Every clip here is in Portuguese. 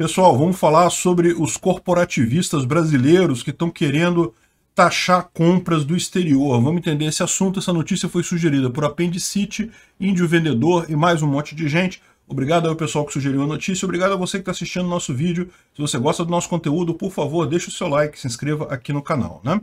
Pessoal, vamos falar sobre os corporativistas brasileiros que estão querendo taxar compras do exterior. Vamos entender esse assunto. Essa notícia foi sugerida por Appendicite, Índio Vendedor e mais um monte de gente. Obrigado ao pessoal que sugeriu a notícia, obrigado a você que está assistindo o nosso vídeo. Se você gosta do nosso conteúdo, por favor, deixe o seu like, se inscreva aqui no canal. Né?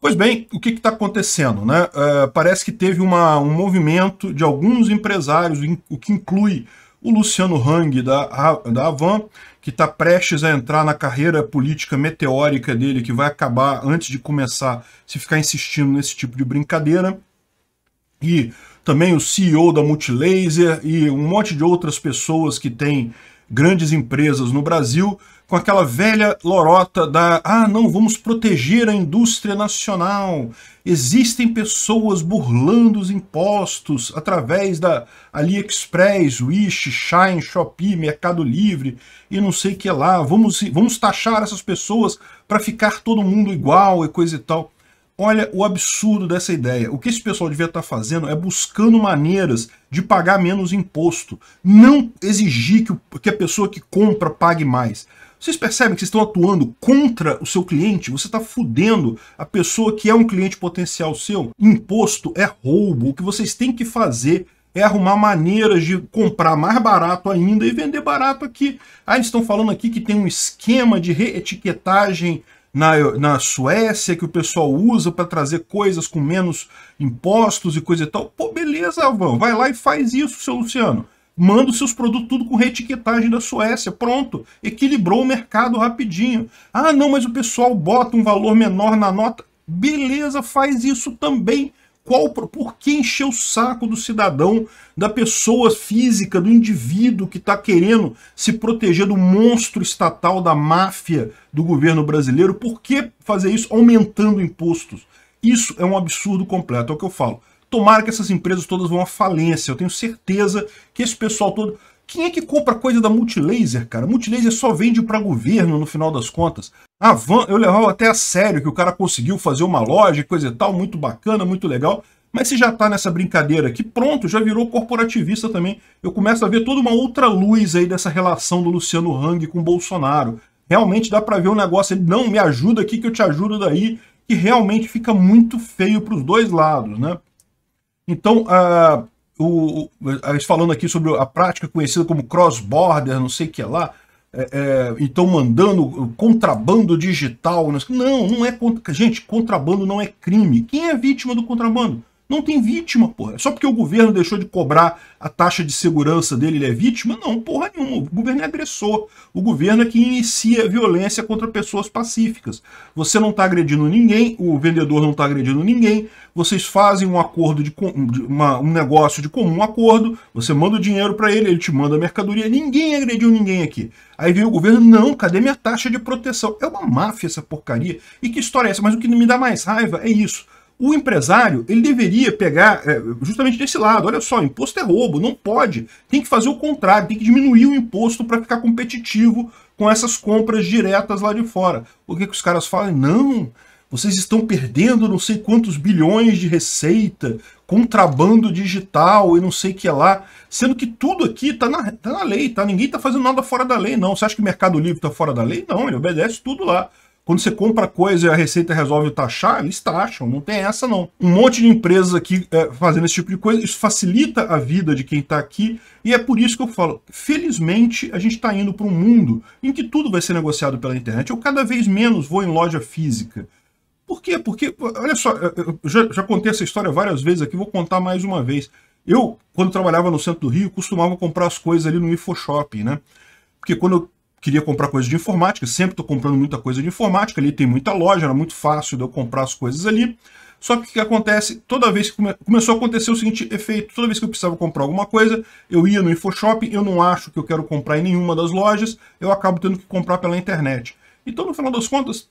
Pois bem, o que está acontecendo? Né? Uh, parece que teve uma, um movimento de alguns empresários, o que inclui o Luciano Hang da, da Avan, que está prestes a entrar na carreira política meteórica dele, que vai acabar antes de começar, se ficar insistindo nesse tipo de brincadeira. E também o CEO da Multilaser e um monte de outras pessoas que têm grandes empresas no Brasil com aquela velha lorota da ah, não, vamos proteger a indústria nacional. Existem pessoas burlando os impostos através da AliExpress, Wish, Shine, Shopee, Mercado Livre e não sei o que lá. Vamos, vamos taxar essas pessoas para ficar todo mundo igual e coisa e tal. Olha o absurdo dessa ideia. O que esse pessoal devia estar tá fazendo é buscando maneiras de pagar menos imposto. Não exigir que, que a pessoa que compra pague mais. Vocês percebem que vocês estão atuando contra o seu cliente? Você está fudendo a pessoa que é um cliente potencial seu? Imposto é roubo. O que vocês têm que fazer é arrumar maneiras de comprar mais barato ainda e vender barato aqui. Ah, eles estão falando aqui que tem um esquema de reetiquetagem na, na Suécia, que o pessoal usa para trazer coisas com menos impostos e coisa e tal. Pô, beleza, Avão, vai lá e faz isso, seu Luciano. Manda os seus produtos tudo com reetiquetagem da Suécia. Pronto, equilibrou o mercado rapidinho. Ah, não, mas o pessoal bota um valor menor na nota. Beleza, faz isso também. Qual, por que encher o saco do cidadão, da pessoa física, do indivíduo que está querendo se proteger do monstro estatal, da máfia do governo brasileiro? Por que fazer isso aumentando impostos? Isso é um absurdo completo, é o que eu falo. Tomara que essas empresas todas vão à falência. Eu tenho certeza que esse pessoal todo. Quem é que compra coisa da Multilaser, cara? Multilaser só vende para governo no final das contas. A van, eu levava até a sério que o cara conseguiu fazer uma loja, coisa e tal, muito bacana, muito legal. Mas se já está nessa brincadeira aqui, pronto, já virou corporativista também. Eu começo a ver toda uma outra luz aí dessa relação do Luciano Hang com o Bolsonaro. Realmente dá para ver um negócio, ele não me ajuda aqui que eu te ajudo daí, que realmente fica muito feio para os dois lados, né? Então, ah, a, o, falando aqui sobre a prática conhecida como cross-border, não sei o que é lá, é, é estão mandando contrabando digital. Né? Não, não é. Gente, contrabando não é crime. Quem é vítima do contrabando? Não tem vítima, porra. É só porque o governo deixou de cobrar a taxa de segurança dele, ele é vítima? Não, porra nenhuma. O governo é agressor. O governo é que inicia violência contra pessoas pacíficas. Você não está agredindo ninguém, o vendedor não está agredindo ninguém. Vocês fazem um acordo de, de uma, um negócio de comum acordo. Você manda o dinheiro para ele, ele te manda a mercadoria. Ninguém agrediu ninguém aqui. Aí vem o governo, não, cadê minha taxa de proteção? É uma máfia essa porcaria. E que história é essa? Mas o que me dá mais raiva é isso. O empresário, ele deveria pegar é, justamente desse lado. Olha só, imposto é roubo, não pode. Tem que fazer o contrário, tem que diminuir o imposto para ficar competitivo com essas compras diretas lá de fora. O que, que os caras falam? Não, vocês estão perdendo não sei quantos bilhões de receita, contrabando digital e não sei o que lá. Sendo que tudo aqui está na, tá na lei, tá? Ninguém está fazendo nada fora da lei, não. Você acha que o Mercado Livre está fora da lei? Não, ele obedece tudo lá. Quando você compra coisa e a Receita resolve taxar, eles taxam, não tem essa não. Um monte de empresas aqui é, fazendo esse tipo de coisa, isso facilita a vida de quem está aqui, e é por isso que eu falo, felizmente a gente está indo para um mundo em que tudo vai ser negociado pela internet. Eu cada vez menos vou em loja física. Por quê? Porque, olha só, eu já, já contei essa história várias vezes aqui, vou contar mais uma vez. Eu, quando trabalhava no centro do Rio, costumava comprar as coisas ali no InfoShopping, né? Porque quando eu queria comprar coisas de informática, sempre estou comprando muita coisa de informática, ali tem muita loja, era muito fácil de eu comprar as coisas ali. Só que o que acontece, toda vez que come... começou a acontecer o seguinte efeito, toda vez que eu precisava comprar alguma coisa, eu ia no InfoShop, eu não acho que eu quero comprar em nenhuma das lojas, eu acabo tendo que comprar pela internet. Então, no final das contas,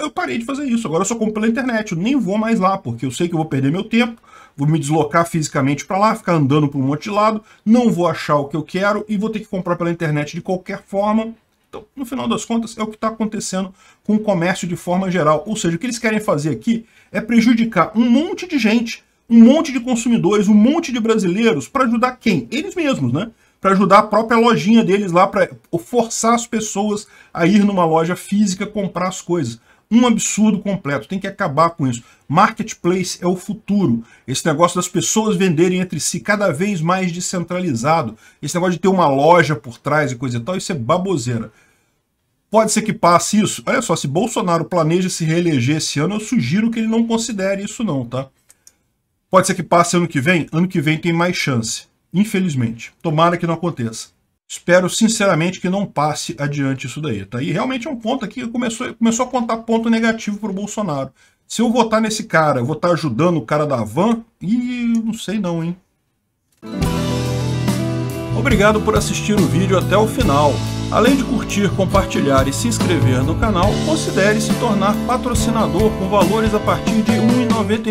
eu parei de fazer isso, agora eu só compro pela internet, eu nem vou mais lá, porque eu sei que eu vou perder meu tempo, vou me deslocar fisicamente para lá, ficar andando por um monte de lado, não vou achar o que eu quero e vou ter que comprar pela internet de qualquer forma. Então, no final das contas, é o que está acontecendo com o comércio de forma geral. Ou seja, o que eles querem fazer aqui é prejudicar um monte de gente, um monte de consumidores, um monte de brasileiros, para ajudar quem? Eles mesmos, né? Para ajudar a própria lojinha deles lá, para forçar as pessoas a ir numa loja física comprar as coisas um absurdo completo, tem que acabar com isso. Marketplace é o futuro. Esse negócio das pessoas venderem entre si cada vez mais descentralizado. Esse negócio de ter uma loja por trás e coisa e tal, isso é baboseira. Pode ser que passe isso? Olha só, se Bolsonaro planeja se reeleger esse ano, eu sugiro que ele não considere isso não, tá? Pode ser que passe ano que vem? Ano que vem tem mais chance. Infelizmente. Tomara que não aconteça. Espero sinceramente que não passe adiante isso daí. Tá? E realmente é um ponto aqui que começou, começou a contar ponto negativo para o Bolsonaro. Se eu votar nesse cara, eu vou estar tá ajudando o cara da van? e não sei não, hein? Obrigado por assistir o vídeo até o final. Além de curtir, compartilhar e se inscrever no canal, considere se tornar patrocinador com valores a partir de R$ 1,99